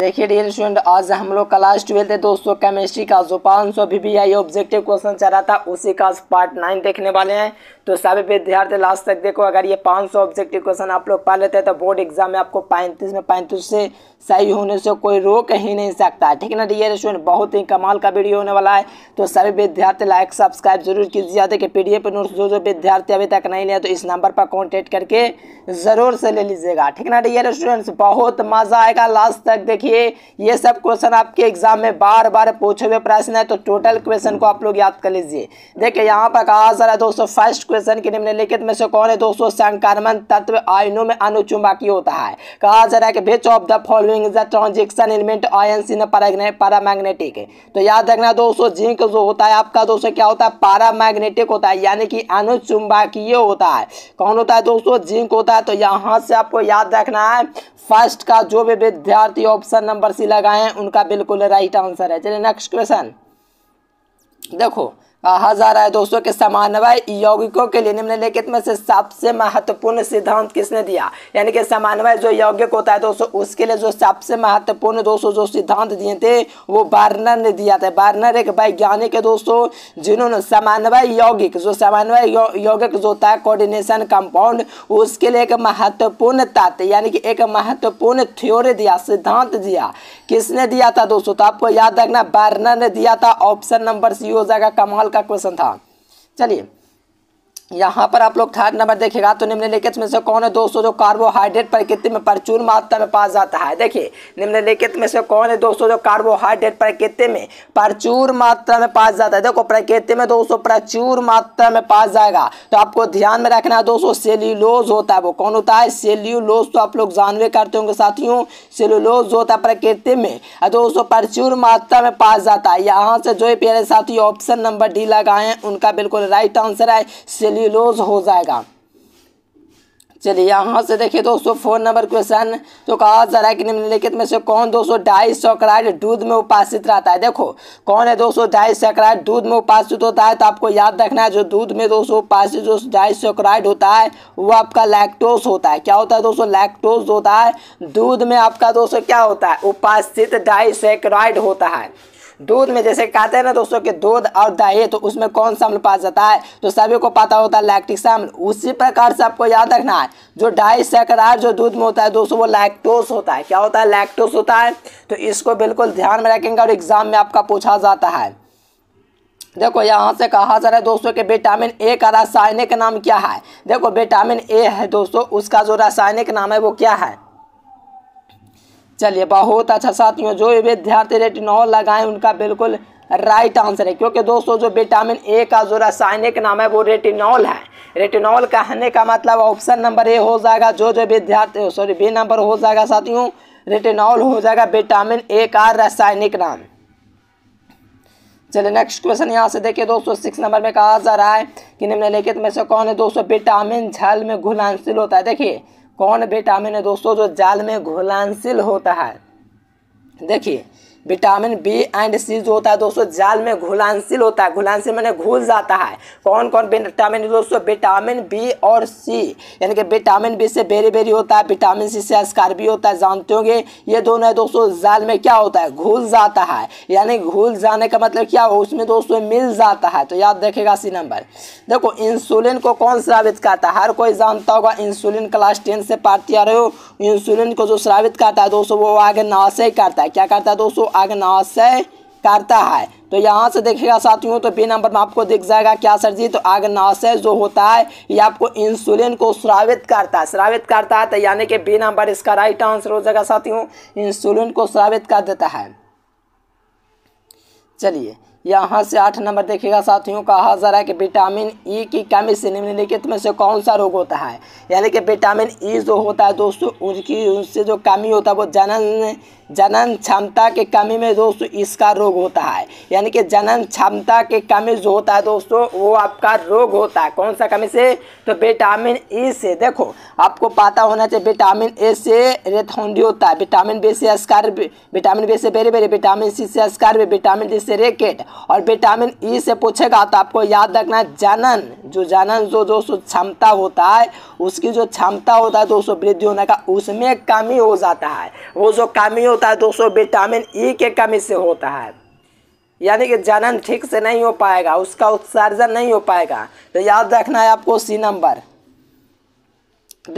देखिए dear student आज हम लोग क्लास ट्वेल्थ है दोस्तों केमिस्ट्री का जो पाँच सौ बी आई ऑब्जेक्टिव क्वेश्चन चल रहा था उसी का पार्ट नाइन देखने वाले हैं तो सभी विद्यार्थी लास्ट तक देखो अगर ये पाँच सौ ऑब्जेक्टिव क्वेश्चन आप लोग पा लेते हैं तो बोर्ड एग्जाम में आपको पैंतीस में पैंतीस से सही होने से कोई रोक ही नहीं सकता है ठीक है ना डियर स्टूडेंट बहुत ही कमाल का वीडियो होने वाला है तो सभी विद्यार्थी लाइक सब्सक्राइब जरूर कीजिए देखिए पी डी नोट्स जो जो विद्यार्थी अभी तक नहीं लिया तो इस नंबर पर कॉन्टेक्ट करके ज़रूर से ले लीजिएगा ठीक है ना डियर स्टूडेंट्स बहुत मज़ा आएगा लास्ट तक देखिए देखिए ये सब क्वेश्चन आपके एग्जाम में बार बार पूछे हुए प्रश्न है तो टोटल क्वेश्चन को आप लोग याद कर लीजिए देखिए यहाँ पर कहा जा रहा है दोस्तों फर्स्ट क्वेश्चन की निम्नलिखित में से कौन है दोस्तों संक्रमण तत्व आयनों में अनुचुंबकीय होता है कहा जा रहा है कि which of the following is the transition element ions in paramagnetic तो याद रखना दोस्तों जिंक जो होता है आपका दोस्तों क्या होता है पैरामैग्नेटिक होता है यानी कि अनुचुंबकीय होता है कौन होता है दोस्तों जिंक होता है तो यहाँ से आपको याद रखना है फर्स्ट का जो भी विद्यार्थी ऑप्शन ऑप्शन नंबर सी लगाए हैं उनका बिल्कुल राइट आंसर है चलिए नेक्स्ट क्वेश्चन देखो कहा जा रहा है दोस्तों के समानवय यौगिकों के लिए निम्नलिखित में से सबसे महत्वपूर्ण सिद्धांत किसने दिया यानी कि समानवय जो यौगिक होता है दोस्तों उसके लिए जो सबसे महत्वपूर्ण दोस्तों जो सिद्धांत दिए थे वो बार्नर ने दिया था बार्नर एक वैज्ञानिक है दोस्तों जिन्होंने समानवय यौगिक जो समानवय यौ, यौगिक जो होता है कोर्डिनेशन कंपाउंड उसके लिए एक महत्वपूर्ण तत्व यानी कि एक महत्वपूर्ण थ्योरी दिया सिद्धांत दिया किसने दिया था दोस्तों तो आपको याद रखना बार्नर ने दिया था ऑप्शन नंबर सी हो जाएगा कमाल का क्वेश्चन था चलिए यहाँ पर आप लोग थर्ड नंबर देखेगा तो निम्नलिखित में से कौन है दोस्तों जो कार्बोहाइड्रेट प्रकृति में प्रचुर मात्रा में पाया जाता है देखिए निम्नलिखित में से कौन है दोस्तों जो कार्बोहाइड्रेट प्रकृति में प्रचुर मात्रा में पाया जाता है देखो प्रकृति में दोस्तों प्रचुर मात्रा में पाया जाएगा तो आपको ध्यान में रखना है दोस्तों सेल्यूलोज होता है वो कौन होता है सेल्यूलोज तो आप लोग जानवे करते होंगे साथियों सेल्यूलोज होता है प्रकृति में दोस्तों प्रचुर मात्रा में पाया जाता है यहाँ से जो प्यारे साथी ऑप्शन नंबर डी लगाए उनका बिल्कुल राइट आंसर है सेल्यूलोज हो जाएगा चलिए यहाँ से देखिए दोस्तों फोन नंबर क्वेश्चन तो कहा जा रहा है कि निम्नलिखित में से कौन दोस्तों डाई सक्राइड दूध में उपासित रहता है देखो कौन है दोस्तों डाई सक्राइड दूध में उपासित होता है तो आपको याद रखना है जो दूध में दोस्तों उपासित जो डाई सक्राइड होता है वो आपका लैक्टोस होता है क्या होता है दोस्तों लैक्टोस होता है दूध में आपका दोस्तों क्या होता है उपासित डाई होता है दूध में जैसे कहते हैं ना दोस्तों कि दूध और दही तो उसमें कौन सा अम्ल पाया जाता है तो सभी को पता होता है लैक्टिक अम्ल उसी प्रकार से आपको याद रखना है जो डाई सैकरार जो दूध में होता है दोस्तों वो लैक्टोस होता है क्या होता है लैक्टोस होता है तो इसको बिल्कुल ध्यान में रखेंगे और एग्जाम में आपका पूछा जाता है देखो यहाँ से कहा जा रहा है दोस्तों कि विटामिन ए का रासायनिक नाम क्या है देखो विटामिन ए है दोस्तों उसका जो रासायनिक नाम है वो क्या है चलिए बहुत अच्छा साथियों जो विद्यार्थी रेटिनॉल लगाएं उनका बिल्कुल राइट आंसर है क्योंकि दोस्तों जो विटामिन ए का जो रासायनिक नाम है वो रेटिनॉल है रेटिनॉल कहने का मतलब ऑप्शन नंबर ए हो जाएगा जो जो विद्यार्थी सॉरी बी नंबर हो जाएगा साथियों रेटिनॉल हो जाएगा विटामिन ए का रासायनिक नाम चलिए नेक्स्ट क्वेश्चन यहाँ से देखिए दोस्तों सिक्स नंबर में कहा जा रहा है कि निम्नलिखित में से कौन है दोस्तों विटामिन झल में घुलनशील होता है देखिए कौन विटामिन है दोस्तों जो जाल में घुलनशील होता है देखिए विटामिन बी एंड सी जो होता है दोस्तों जाल में घुलानशील होता है घुलानशील मैंने घुल जाता है कौन कौन विटामिन दोस्तों विटामिन बी और सी यानी कि विटामिन बी से बेरी बेरी होता है विटामिन सी से भी होता है जानते होंगे ये दोनों है दोस्तों जाल में क्या होता है घुल जाता है यानी घुल जाने का मतलब क्या हो उसमें दोस्तों मिल जाता है तो याद रखेगा सी नंबर देखो इंसुलिन को कौन श्रावित करता है हर कोई जानता होगा इंसुलिन क्लास टेन से पार्टी आ रहे हो इंसुलिन को जो श्रावित करता है दोस्तों वो आगे नाशय करता है क्या करता है दोस्तों अग्नाशय करता है तो यहाँ से देखेगा साथियों तो पी नंबर में आपको दिख जाएगा क्या सर जी तो अग्नाशय जो होता है ये आपको इंसुलिन को श्रावित करता है श्रावित करता है तो यानी कि पी नंबर इसका राइट आंसर हो जाएगा साथियों इंसुलिन को श्रावित कर देता है चलिए यहाँ से आठ नंबर देखिएगा साथियों कहा जा रहा है कि विटामिन ई e की कमी से निम्नलिखित में से कौन सा रोग होता है यानी कि विटामिन ई e जो होता है दोस्तों उनकी उनसे जो कमी होता है वो जनन जनन क्षमता के कमी में दोस्तों इसका रोग होता है यानी कि जनन क्षमता के कमी जो होता है दोस्तों वो आपका रोग होता है कौन सा कमी से तो विटामिन ई से देखो आपको पता होना चाहिए विटामिन ए से रेथोंडी होता है विटामिन बी से अस्कार विटामिन बी से बेरे बेरे विटामिन सी से अस्कार विटामिन डी से रेकेट और विटामिन ई से पूछेगा तो आपको याद रखना जनन जो जनन जो दोस्तों क्षमता होता है उसकी जो क्षमता होता है दोस्तों वृद्धि होने का उसमें कमी हो जाता है वो जो कमी हो होता है दोस्तों विटामिन ई e के कमी से होता है यानी कि जनन ठीक से नहीं हो पाएगा उसका उत्सर्जन नहीं हो पाएगा तो याद रखना है आपको सी नंबर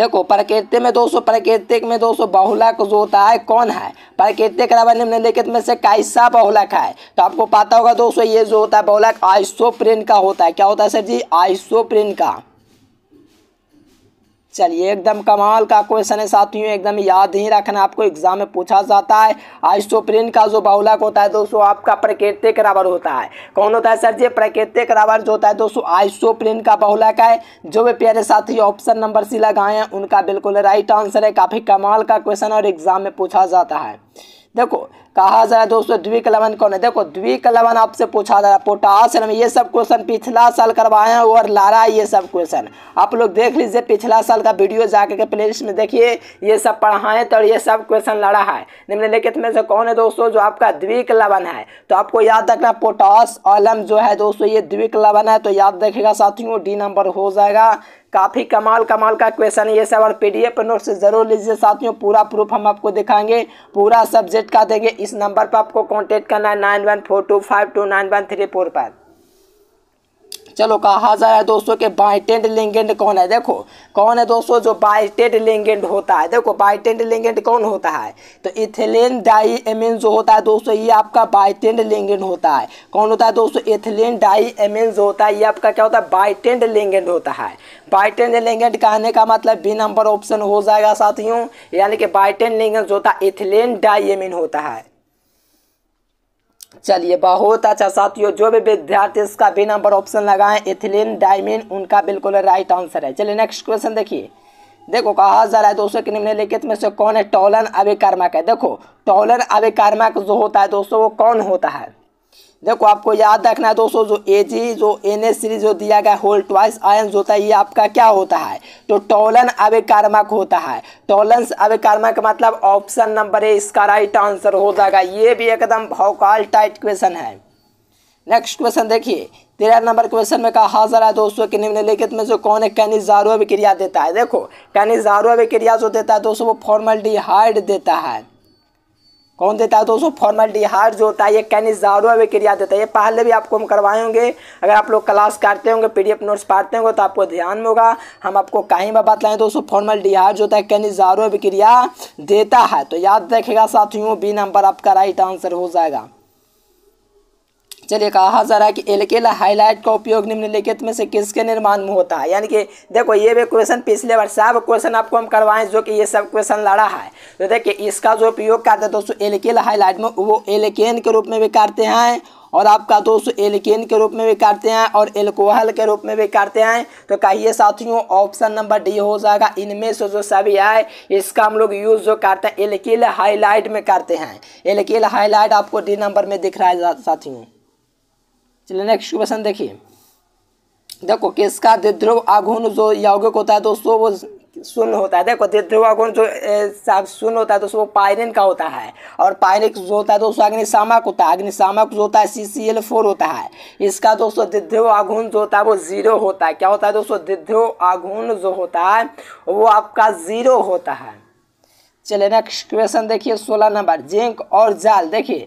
देखो प्रकृति में दोस्तों प्रकृतिक में दोस्तों बहुलक जो होता है कौन है प्रकृतिक रवन निम्नलिखित में से कैसा बहुलक है तो आपको पता होगा दोस्तों ये जो होता है बहुलक आइसोप्रिन का होता है क्या होता है सर जी आइसोप्रिन का चलिए एकदम कमाल का क्वेश्चन है साथियों एकदम याद ही रखना आपको एग्जाम में पूछा जाता है आइसोप्रिन तो का जो बहुलक होता है दोस्तों आपका प्राकृतिक रबर होता है कौन होता है सर जी प्राकृतिक रबर जो होता है दोस्तों आइसोप्रिन तो का बहुलक है जो भी प्यारे साथी ऑप्शन नंबर सी लगाए हैं उनका बिल्कुल राइट आंसर है काफ़ी कमाल का क्वेश्चन और एग्जाम में पूछा जाता है देखो कहा जा रहा है दोस्तों द्विक लवन कौन है देखो द्विक लवन आपसे पूछा जा रहा है पोटास ये सब क्वेश्चन पिछला साल करवाए हैं और लारा ये सब क्वेश्चन आप लोग देख लीजिए पिछला साल का वीडियो जाकर के प्ले में देखिए ये सब पढ़ाए तो ये सब क्वेश्चन लड़ा है निम्नलिखित में से कौन है दोस्तों जो आपका द्विक लवन है तो आपको याद रखना पोटास ऑलम जो है दोस्तों ये द्विक लवन है तो याद रखेगा साथियों डी नंबर हो जाएगा काफ़ी कमाल कमाल का क्वेश्चन है ये सब और पीडीएफ नोट्स जरूर लीजिए साथियों पूरा प्रूफ हम आपको दिखाएंगे पूरा सब्जेक्ट का देंगे इस नंबर पर आपको कॉन्टेक्ट करना है nine one four two five two nine one three four पर चलो कहा जा रहा है दोस्तों के बाइटेंड लिंगेंट कौन है देखो कौन है दोस्तों जो बाइटेड लिंगेंट होता है देखो बाइटेंड लिंगेंट कौन होता है तो इथिलेन डाई एमिन जो होता है दोस्तों ये आपका बाइटेंड लिंगेंट होता है कौन होता है दोस्तों इथिलेन डाई एमिन जो होता है ये आपका क्या होता है बाइटेंड लिंगेंट होता है बाइटेंड लिंगेंट कहने का मतलब बी नंबर ऑप्शन हो जाएगा साथियों यानी कि बाइटेंड लिंगेंट जो होता है इथिलेन डाई एमिन होता है चलिए बहुत अच्छा साथियों जो भी विद्यार्थी इसका बी नंबर ऑप्शन लगाएं एथिलीन डायमिन उनका बिल्कुल राइट आंसर है चलिए नेक्स्ट क्वेश्चन देखिए देखो कहा जा रहा है दोस्तों कि निम्नलिखित में से कौन है टॉलन अभिकर्मक है देखो टॉलन अभिकर्मक जो होता है दोस्तों वो कौन होता है देखो आपको याद रखना है दोस्तों जो ए जी जो एन एस सीरीज जो दिया गया होल ट्वाइस आयन होता है ये आपका क्या होता है तो टोलन अविकार्मक होता है टोलन्स अविकार्मक मतलब ऑप्शन नंबर ए इसका राइट आंसर हो जाएगा ये भी एकदम भौकाल टाइट क्वेश्चन है नेक्स्ट क्वेश्चन देखिए तेरह नंबर क्वेश्चन में कहा हाजिर है दोस्तों कि निम्नलिखित में जो कौन है कैनिजारो अभिक्रिया देता है देखो कैनिजारो अभिक्रिया जो देता है दोस्तों वो फॉर्मल देता है कौन देता है दोस्तों फॉर्मलडिहाइड जो होता है ये कैनिजारो वे क्रिया देता है ये पहले भी आपको हम करवाए होंगे अगर आप लोग क्लास करते होंगे पीडीएफ नोट्स पाते होंगे तो आपको ध्यान में होगा हम आपको कहीं पर बतलाएं दोस्तों फॉर्मलडिहाइड जो होता है कैनिजारो वे क्रिया देता है तो याद रखेगा साथियों बी नंबर आपका राइट आंसर हो जाएगा चलिए कहा जा रहा है कि एल्केल हाईलाइट का उपयोग निम्नलिखित में से किसके निर्माण में होता है यानी कि देखो ये भी क्वेश्चन पिछले बार सब क्वेश्चन आपको हम करवाएं जो कि ये सब क्वेश्चन लड़ा है तो देखिए इसका जो उपयोग करते हैं दोस्तों एलकेला हाईलाइट में वो एलकेन के रूप में भी करते हैं और आपका दोस्तों एलकेन के रूप में भी काटते हैं और एल्कोहल के रूप में भी काटते हैं तो कहिए साथियों ऑप्शन नंबर डी हो जाएगा इनमें से जो सभी है इसका हम लोग यूज़ जो करते हैं एलकेल हाईलाइट में करते हैं एलकेल हाईलाइट आपको डी नंबर में दिख रहा है साथियों चलिए नेक्स्ट क्वेश्चन देखिए देखो किसका द्विध्रुव आघुन जो यौगिक होता है दोस्तों वो शून्य होता है देखो द्विध्रुव आघुन जो शून्य होता है दोस्तों वो पायरिन का होता है और पायरिन जो होता है दोस्तों अग्निशामक होता है अग्निशामक जो होता है सी सी एल फोर होता है इसका दोस्तों द्विध्रुव आघुन जो होता है वो जीरो होता है क्या होता है दोस्तों द्विध्रुव आघुन जो होता है वो आपका जीरो होता है चले नेक्स्ट क्वेश्चन देखिए सोलह नंबर जिंक और जाल देखिए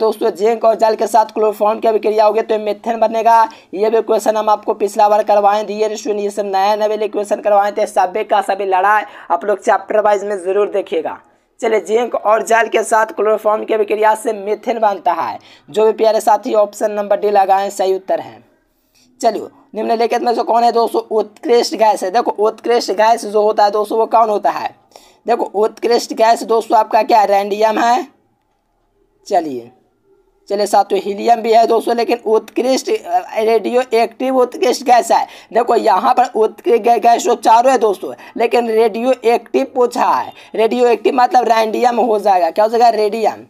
दोस्तों जिंक और जाल के साथ क्लोरोफॉर्म की अभिक्रिया होगी तो मेथेन बनेगा ये भी क्वेश्चन हम आपको पिछला बार करवाएं दिए ये सब नया वाले क्वेश्चन करवाए थे सभी का सभी लड़ाई आप लोग चैप्टर वाइज में ज़रूर देखिएगा चले जिंक और जाल के साथ क्लोरोफॉर्म की अभिक्रिया से मेथेन बनता है जो भी प्यारे साथी ऑप्शन नंबर डी लगाएं सही उत्तर है चलो निम्नलिखित में से कौन है दोस्तों उत्कृष्ट गैस है देखो उत्कृष्ट गैस जो होता है दोस्तों वो कौन होता है देखो उत्कृष्ट गैस दोस्तों आपका क्या रैंडियम है चलिए चलिए साथ हीलियम भी है दोस्तों लेकिन उत्कृष्ट रेडियो एक्टिव उत्कृष्ट गैस है देखो यहाँ पर उत्कृष्ट गैस तो चारों है दोस्तों लेकिन रेडियो एक्टिव पूछा है रेडियो एक्टिव मतलब रैंडियम हो जाएगा क्या हो जाएगा रेडियम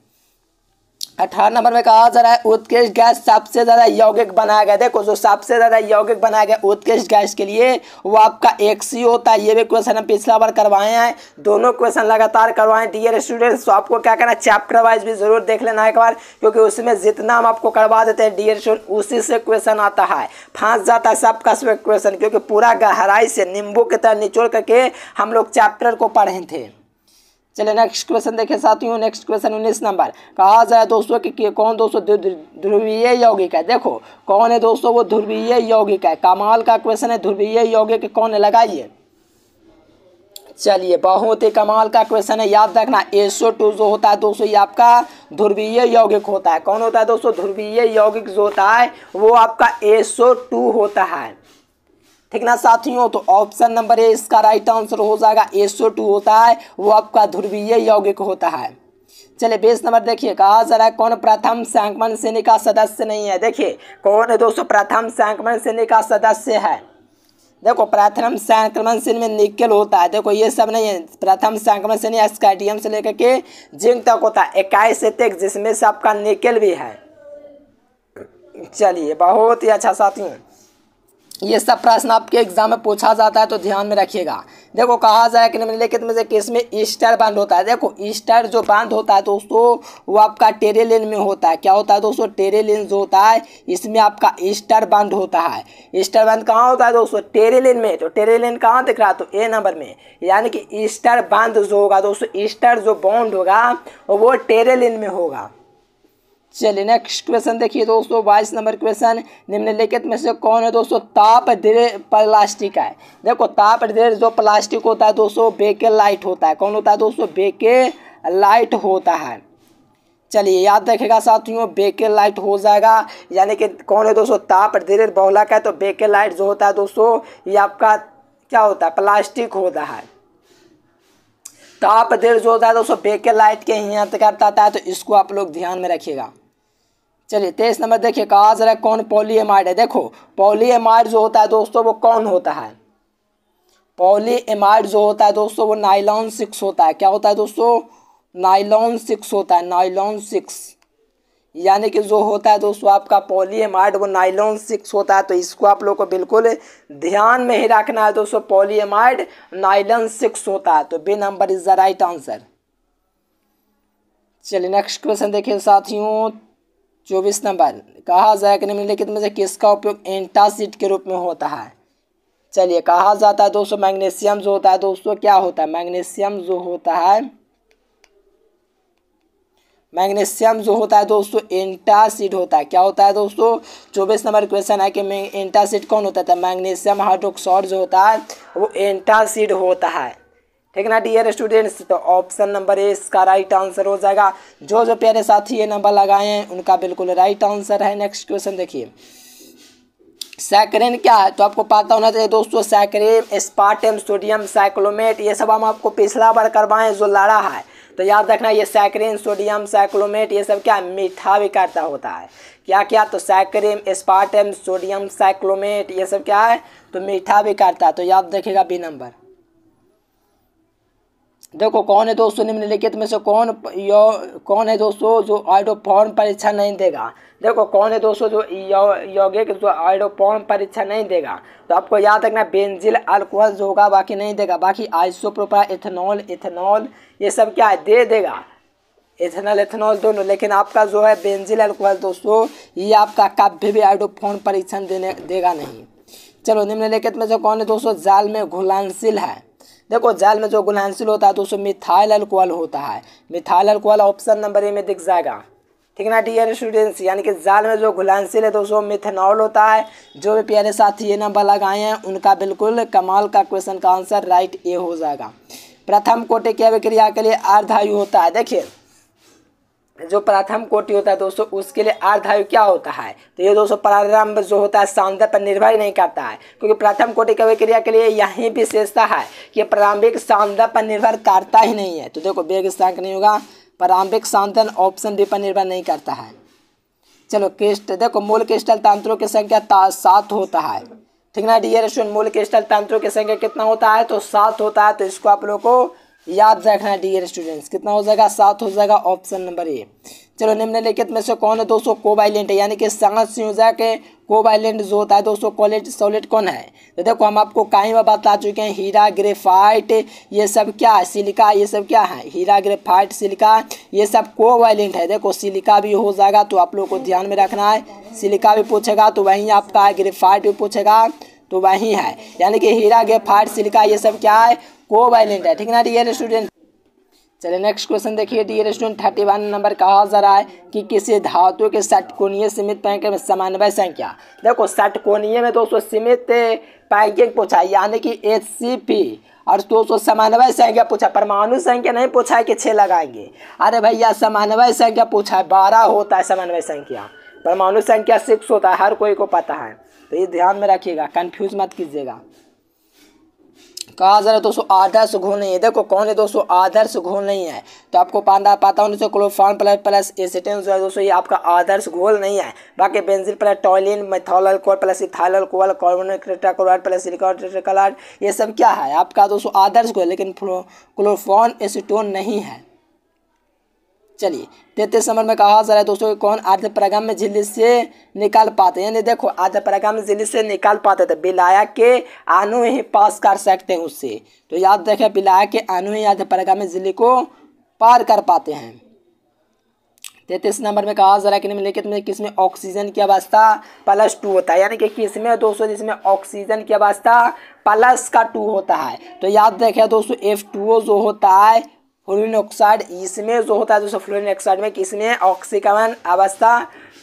अठारह नंबर में कहा जा रहा है उत्कृष्ट गैस सबसे ज़्यादा यौगिक बनाया गया देखो जो सबसे ज़्यादा यौगिक बनाया गया उत्कृष्ट गैस के लिए वो आपका एक सी होता है ये भी क्वेश्चन हम पिछला बार करवाए हैं दोनों क्वेश्चन लगातार करवाए डियर स्टूडेंट्स तो आपको क्या करना चैप्टर वाइज भी जरूर देख लेना एक बार क्योंकि उसमें जितना हम आपको करवा देते हैं डियर स्टूडेंट उसी से क्वेश्चन आता है फांस जाता है सबका क्वेश्चन क्योंकि पूरा गहराई से नींबू की तरह निचोड़ करके हम लोग चैप्टर को पढ़े थे चलिए नेक्स्ट क्वेश्चन देखें साथियों नेक्स्ट क्वेश्चन उन्नीस नंबर कहा जाए दोस्तों कि कौन दोस्तों ध्रुवीय यौगिक है देखो कौन है दोस्तों वो ध्रुवीय यौगिक है कमाल का क्वेश्चन है ध्रुवीय यौगिक कौन लगाइए चलिए बहुत ही कमाल का क्वेश्चन है याद रखना एसो टू जो होता है दोस्तों ये आपका ध्रुवीय यौगिक होता है कौन होता है दोस्तों ध्रुवीय यौगिक जो होता है वो आपका एसो टू होता है ठीक ना साथियों तो ऑप्शन नंबर ए इसका राइट आंसर हो जाएगा एसओ टू होता है वो आपका ध्रुवीय यौगिक होता है चलिए बेस नंबर देखिए कहा जा रहा है कौन प्रथम संक्रमण से का सदस्य नहीं है देखिए कौन है दोस्तों प्रथम संक्रमण श्रेणी का सदस्य है देखो प्रथम संक्रमण से में निकल होता है देखो ये सब नहीं है प्रथम संक्रमण श्रेणी एस्काडियम से लेकर के जिंक तक होता है इक्कीस तक जिसमें से आपका निकल भी है चलिए बहुत ही अच्छा साथियों ये सब प्रश्न आपके एग्जाम में पूछा जाता है तो ध्यान में रखिएगा देखो कहा जाए कि निम्नलिखित में से किस में ईस्टर बांध होता है देखो ईस्टर जो बांध होता है दोस्तों वो आपका टेरे लेन में होता है क्या होता है दोस्तों टेरे लेन जो होता है इसमें आपका ईस्टर बांध होता है ईस्टर बांध कहाँ होता है दोस्तों टेरे लेन में तो टेरे लेन कहाँ दिख रहा है तो ए नंबर में यानी कि ईस्टर बांध जो होगा दोस्तों ईस्टर जो बॉन्ड होगा वो टेरे लेन में होगा चलिए नेक्स्ट क्वेश्चन देखिए दोस्तों बाईस नंबर क्वेश्चन निम्नलिखित में से कौन है दोस्तों ताप धीरे प्लास्टिक है देखो ताप धीरे जो प्लास्टिक होता है दोस्तों बेके लाइट होता है कौन होता है दोस्तों बेके लाइट होता है चलिए याद रखेगा साथियों बेके लाइट हो जाएगा यानी कि कौन है दोस्तों ताप धीरे बहुला का है तो बेके लाइट जो होता है दोस्तों ये आपका क्या होता है प्लास्टिक होता है ताप धीरे जो होता है दोस्तों बेके लाइट के ही अंत करता है तो इसको आप लोग ध्यान में रखिएगा चलिए तेईस नंबर देखिए कहा है कौन पॉलीएमाइड है देखो पॉलीएमाइड जो होता है दोस्तों वो कौन होता है पॉलीएमाइड जो होता है दोस्तों वो नाइलॉन सिक्स होता है क्या होता है दोस्तों नाइलॉन सिक्स होता है नाइलॉन सिक्स यानी कि जो होता है दोस्तों आपका पॉलीएमाइड वो नाइलॉन सिक्स होता है तो इसको आप लोग को बिल्कुल ध्यान में ही रखना है दोस्तों पॉलीएमाइड नाइलॉन सिक्स होता है तो B number is the right answer चलिए नेक्स्ट क्वेश्चन देखिए साथियों चौबीस नंबर कहा जाए कि निम्नलिखित में से किसका उपयोग एंटासिड के रूप में होता है चलिए कहा जाता है दोस्तों मैग्नीशियम जो होता है दोस्तों क्या होता है मैग्नीशियम जो होता है मैग्नीशियम जो होता है दोस्तों एंटासिड होता है क्या होता है दोस्तों चौबीस नंबर क्वेश्चन है कि एंटासिड कौन होता है तो मैग्नीशियम हाइड्रोक्साइड जो होता है वो एंटासिड होता है ठीक है ना डियर स्टूडेंट्स तो ऑप्शन नंबर ए इसका राइट आंसर हो जाएगा जो जो प्यारे साथी ये नंबर लगाए हैं उनका बिल्कुल राइट आंसर है नेक्स्ट क्वेश्चन देखिए सैक्रेन क्या है तो आपको पता होना चाहिए दोस्तों सैक्रेन स्पार्टम सोडियम साइक्लोमेट ये सब हम आपको पिछला बार करवाएं जो लड़ा है तो याद रखना ये सैक्रेन सोडियम साइक्लोमेट ये सब क्या मीठा विकारता होता है क्या क्या तो सैक्रेम स्पार्टम सोडियम साइक्लोमेट ये सब क्या है तो मीठा विकारता तो याद रखेगा बी नंबर देखो कौन है दोस्तों निम्नलिखित में से कौन यो कौन है दोस्तों जो आइडोफॉर्म परीक्षा नहीं देगा देखो कौन है दोस्तों जो यौगिक जो आइडोफॉर्म परीक्षा नहीं देगा तो आपको याद रखना बेंजिल अल्कोहल जो होगा बाकी नहीं देगा बाकी आइसोप्रोपा इथेनॉल इथेनॉल ये सब क्या है दे देगा इथेनॉल इथेनॉल दोनों लेकिन आपका जो है बेंजिल अल्कोहल दोस्तों ये आपका कभी भी आइडोफॉर्म परीक्षण देने देगा नहीं चलो निम्नलिखित में से कौन है दोस्तों जाल में घुलनशील है देखो जाल में जो गुलहंसिल होता है तो उसमें मिथाइल अल्कोहल होता है methyl alcohol option number A में दिख जाएगा ठीक ना डियर स्टूडेंट्स यानी कि जाल में जो घुलनशील है तो उसमें मिथेनॉल होता है जो भी प्यारे साथी ये नंबर लगाए हैं उनका बिल्कुल कमाल का क्वेश्चन का आंसर राइट ए हो जाएगा प्रथम कोटे की अभिक्रिया के लिए अर्धायु होता है देखिए जो प्रथम कोटि होता है दोस्तों उसके लिए अर्धायु क्या होता है तो ये दोस्तों प्रारंभ जो होता है सांद्र पर निर्भर नहीं करता है क्योंकि प्रथम कोटि कवि क्रिया के लिए यही विशेषता है कि प्रारंभिक सांद्र पर निर्भर करता ही नहीं है तो देखो वेग स्थान नहीं होगा प्रारंभिक सांद्रन ऑप्शन बी पर निर्भर नहीं करता है चलो क्रिस्ट देखो मूल क्रिस्टल तंत्रों की संख्या सात होता है ठीक ना डियर स्टूडेंट मूल क्रिस्टल तंत्रों की संख्या कितना होता है तो सात होता है तो इसको आप लोग को याद रखना है डियर स्टूडेंट्स कितना हो जाएगा सात हो जाएगा ऑप्शन नंबर ए चलो निम्नलिखित में से कौन है दोस्तों कोवाइलेंट है यानी कि से संयोजा के कोवाइलेंट जो होता है दोस्तों कॉलेट सोलेट कौन है तो देखो हम आपको कहीं में बता चुके हैं हीरा ग्रेफाइट ये सब क्या है सिलिका ये सब क्या है हीरा ग्रेफाइट सिलिका ये सब कोवाइलेंट है देखो सिलिका भी हो जाएगा तो आप लोग को ध्यान में रखना है सिलिका भी पूछेगा तो वहीं आपका ग्रेफाइट भी पूछेगा तो वही है यानी कि हीरा के फाट सिल्का ये सब क्या है कोवैलेंट है ठीक ना डियर स्टूडेंट चलिए नेक्स्ट क्वेश्चन देखिए dear student thirty one number कहा जा रहा है कि किसी धातु के सटकोनीय सीमित पैंक में समन्वय संख्या देखो सटकोनीय में दो सौ सीमित पैकिंग पूछा यानी कि एच सी पी और दो सौ समन्वय संख्या पूछा परमाणु संख्या नहीं पूछा है कि छः लगाएंगे अरे भैया समन्वय संख्या पूछा है बारह होता है समन्वय संख्या परमाणु संख्या सिक्स होता है हर कोई को पता है तो ये ध्यान में रखिएगा कन्फ्यूज मत कीजिएगा कहा जा रहा दोस्तों आदर्श घोल नहीं है देखो कौन है दोस्तों आदर्श घोल नहीं है तो आपको पांदा पाता हूँ क्लोफान प्लस प्लस एसिटेन जो है दोस्तों ये आपका आदर्श घोल नहीं है बाकी benzyl plus toluene methyl alcohol plus ethyl alcohol carbon tetrachloride plus silicon tetrachloride ये सब क्या है आपका दोस्तों आदर्श घोल लेकिन क्लोफॉन एसिटोन नहीं है चलिए तैतीस नंबर में कहा जा रहा है दोस्तों कौन आर्ध प्रगम झिल्ली से निकाल पाते यानी देखो आर्ध प्रगम झिल्ली से निकाल पाते थे तो बिलाया के आनु ही पास कर सकते हैं उससे तो याद रखें बिलाया के आनु ही आर्ध प्रगम झिल्ली को पार कर पाते हैं तैतीस नंबर में कहा है कि निम्नलिखित में किसमें ऑक्सीजन की अवस्था प्लस टू होता है यानी कि किसमें दोस्तों जिसमें ऑक्सीजन की अवस्था प्लस का टू होता है तो याद रखें दोस्तों एफ टू ओ जो होता है फ्लोरिन ऑक्साइड इसमें जो होता है दोस्तों फ्लोरिन ऑक्साइड में किसमें ऑक्सीकरण अवस्था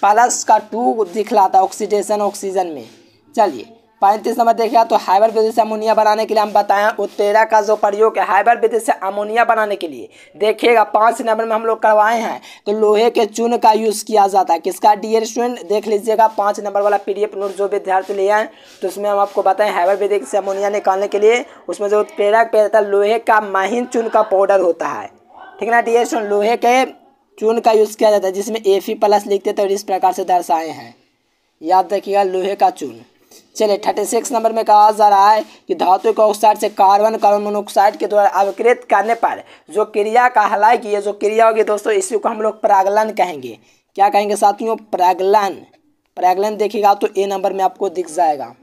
प्लस का टू दिखलाता है ऑक्सीडेशन ऑक्सीजन में चलिए पैंतीस नंबर देखेगा तो हाइबर विधि से अमोनिया बनाने के लिए हम बताएं तेरह का जो प्रयोग है हाइबर विधि से अमोनिया बनाने के लिए देखिएगा पाँच नंबर में हम लोग करवाए हैं तो लोहे के चून का यूज़ किया जाता है किसका डियर स्टूडेंट देख लीजिएगा पाँच नंबर वाला पी नोट जो विद्यार्थी लिए हैं तो उसमें हम आपको बताएं हाइबर विधि से अमोनिया निकालने के लिए उसमें जो उत्तेरा है लोहे का माहिन चून का पाउडर होता है ठीक ना डियर स्टूडेंट लोहे के चून का यूज़ किया जाता है जिसमें ए फी प्लस लिखते तो इस प्रकार से दर्शाए हैं याद रखिएगा लोहे का चून चलिए थर्टी सिक्स नंबर में कहा जा रहा है कि धातु के ऑक्साइड से कार्बन कार्बन मोनोक्साइड के द्वारा अवकृत करने पर जो क्रिया कहलाएगी ये जो क्रिया होगी दोस्तों इसी को हम लोग प्रागलन कहेंगे क्या कहेंगे साथियों प्रागलन प्रागलन देखिएगा तो ए नंबर में आपको दिख जाएगा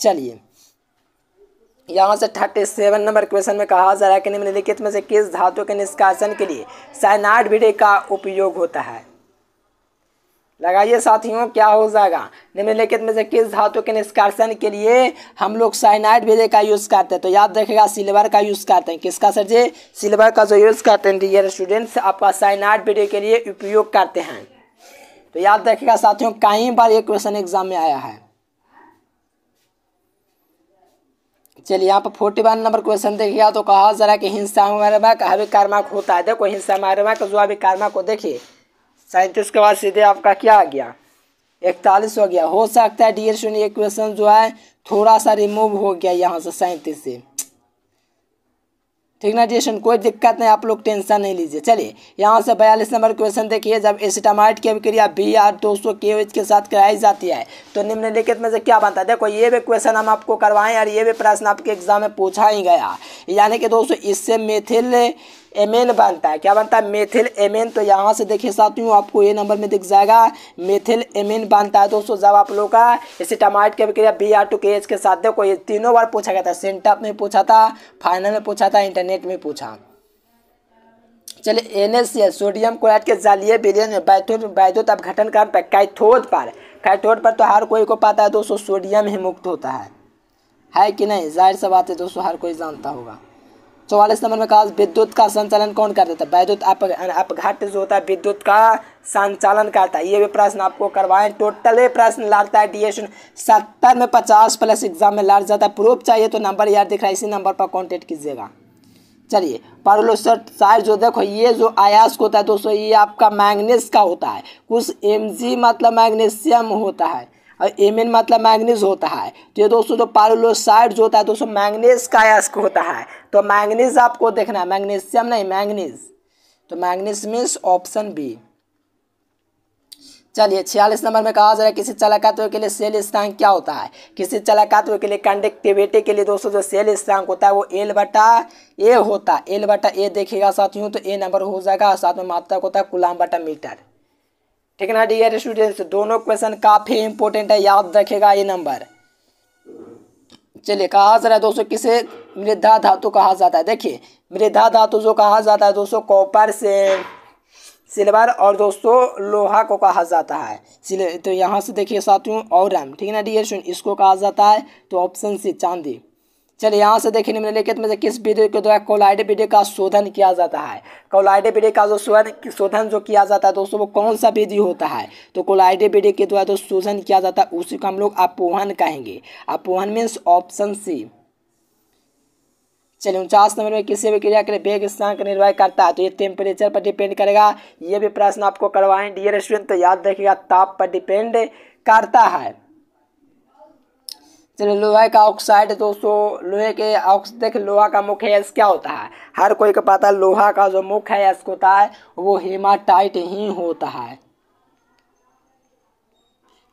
चलिए यहाँ से थर्टी सेवन नंबर क्वेश्चन में कहा जा रहा है कि निम्नलिखित में से किस धातु के निष्कासन के लिए साइनाइड विधि का उपयोग होता है लगाइए साथियों क्या हो जाएगा निम्नलिखित में से किस धातु के निष्कर्षण के लिए हम लोग साइनाइड भेजे का यूज़ करते हैं तो याद रखेगा सिल्वर का यूज़ करते हैं किसका सर जी सिल्वर का जो यूज़ करते हैं डियर स्टूडेंट्स आपका साइनाइड भेजे के लिए उपयोग करते हैं तो याद रखेगा साथियों कई बार ये क्वेश्चन एग्जाम में आया है चलिए यहाँ पर फोर्टी वन नंबर क्वेश्चन देखिएगा तो कहा जरा कि हिंसा हमारे में कहविकार्मक होता है देखो हिंसा हमारे में जो अभिकार्मक को देखिए सैंतीस के बाद सीधे आपका क्या आ गया इकतालीस हो गया हो सकता है डियर शून्य ये क्वेश्चन जो है थोड़ा सा रिमूव हो गया यहाँ से सैंतीस से ठीक ना डियर कोई दिक्कत नहीं आप लोग टेंशन नहीं लीजिए चलिए यहाँ से बयालीस नंबर क्वेश्चन देखिए जब एसिटामाइट की अभिक्रिया बी आर दो सौ के एच के साथ कराई जाती है तो निम्नलिखित में से क्या बनता है देखो ये भी क्वेश्चन हम आपको करवाएं और ये भी प्रश्न आपके एग्जाम में पूछा ही गया यानी कि दोस्तों इससे मेथिल एमेन बनता है क्या बनता है मेथिल एमेन तो यहाँ से देखिए साथियों आपको ए नंबर में दिख जाएगा मेथिल एमेन बनता है दोस्तों जब आप लोग का इसी टमाटर के बिक्रिया बी आर टू के एच के साथ देखो ये तीनों बार पूछा गया था सेंटअप में पूछा था फाइनल में पूछा था इंटरनेट में पूछा चलिए N S L sodium chloride के बिलियन में बैथोद बैथोद अपघटन कारण कैथोद पर कैथोड पर तो हर कोई को पता है दोस्तों सोडियम ही मुक्त होता है है कि नहीं जाहिर सा बात है दोस्तों हर कोई जानता होगा चौवालीस नंबर में कहा विद्युत का संचालन कौन करता था वैद्युत अपघट जो होता है विद्युत का संचालन करता है ये भी प्रश्न आपको करवाएं टोटल ये प्रश्न लाता है डी सत्तर में पचास प्लस एग्जाम में लाट जाता है प्रूफ चाहिए तो नंबर याद दिख रहा है इसी नंबर पर कॉन्टेक्ट कीजिएगा चलिए सर साइड जो देखो ये जो आयास होता है दोस्तों ये आपका मैग्नेस का होता है कुछ एम मतलब मैग्नीशियम होता है और एमएन मतलब मैंगनीज होता है तो ये दोस्तों जो पारोलोसाइड जो होता है दोस्तों मैंगनीज का अयस्क होता है तो मैंगनीज आपको देखना है मैग्नीशियम नहीं मैंगनीज तो मैंगनीज मीन्स ऑप्शन बी चलिए छियालीस नंबर में कहा जा रहा है किसी चलाकात्व के लिए सेल स्थान क्या होता है किसी चलाकात्व के लिए कंडक्टिविटी के लिए दोस्तों जो सेल स्थान होता है वो एल बटा ए होता है एल बटा ए देखिएगा साथियों तो ए नंबर हो जाएगा साथ में मात्रा होता है कुलाम बटा मीटर ठीक है ना डियर स्टूडेंट्स दोनों क्वेश्चन काफ़ी इंपॉर्टेंट है याद रखेगा ये नंबर चलिए कहा जा रहा है दोस्तों किसे मृदा धातु कहा जाता है देखिए मृदा धातु जो कहा जाता है दोस्तों कॉपर से सिल्वर और दोस्तों लोहा को कहा जाता है तो यहाँ से देखिए साथियों और ठीक है ना डियर स्टूडेंट इसको कहा जाता है तो ऑप्शन सी चांदी चलिए यहाँ से देखिए निम्नलिखित में से किस विधि के द्वारा कोलाइड विधि का शोधन किया जाता है कोलाइड विधि का जो शोधन शोधन जो किया जाता है दोस्तों वो कौन सा विधि होता है तो कोलाइड विधि के द्वारा जो शोधन किया जाता है उसी को हम लोग अपोहन कहेंगे अपोहन मीन्स ऑप्शन सी चलिए उनचास नंबर में किसी भी क्रिया के लिए वेग स्थान का निर्वाह करता है तो ये टेम्परेचर पर डिपेंड करेगा ये भी प्रश्न आपको करवाएं डियर स्टूडेंट तो याद रखिएगा ताप पर डिपेंड करता है चलिए लोहे का ऑक्साइड दोस्तों लोहे के ऑक्स देख लोहा का मुख्य है क्या होता है हर कोई को पता है लोहा का जो है यश होता है वो हेमाटाइट ही होता है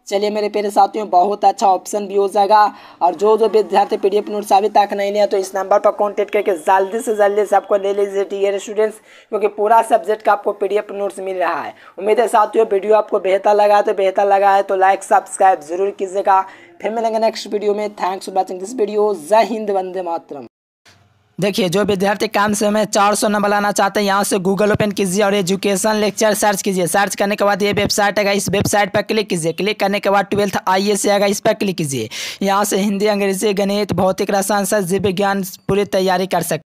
चलिए मेरे प्यारे साथियों बहुत अच्छा ऑप्शन भी हो जाएगा और जो जो विद्यार्थी पी डी नोट्स अभी तक नहीं लिया तो इस नंबर पर कॉन्टेक्ट करके जल्दी से जल्दी से आपको ले लीजिए डियर स्टूडेंट्स क्योंकि पूरा सब्जेक्ट का आपको पी नोट्स मिल रहा है उम्मीद है साथियों वीडियो आपको बेहतर लगा तो बेहतर लगा है तो लाइक सब्सक्राइब जरूर कीजिएगा फिर मिलेंगे नेक्स्ट वीडियो में thanks for watching this video जय हिंद वंदे मातरम देखिए जो विद्यार्थी काम से हमें चार सौ नंबर लाना चाहते हैं यहाँ से गूगल ओपन कीजिए और एजुकेशन लेक्चर सर्च कीजिए सर्च करने के बाद ये वेबसाइट आएगा इस वेबसाइट पर क्लिक कीजिए क्लिक करने के बाद ट्वेल्थ आई सी आएगा इस पर क्लिक कीजिए यहाँ से हिंदी अंग्रेजी गणित भौतिक रसायन सर जीव विज्ञान पूरी तैयारी कर सकते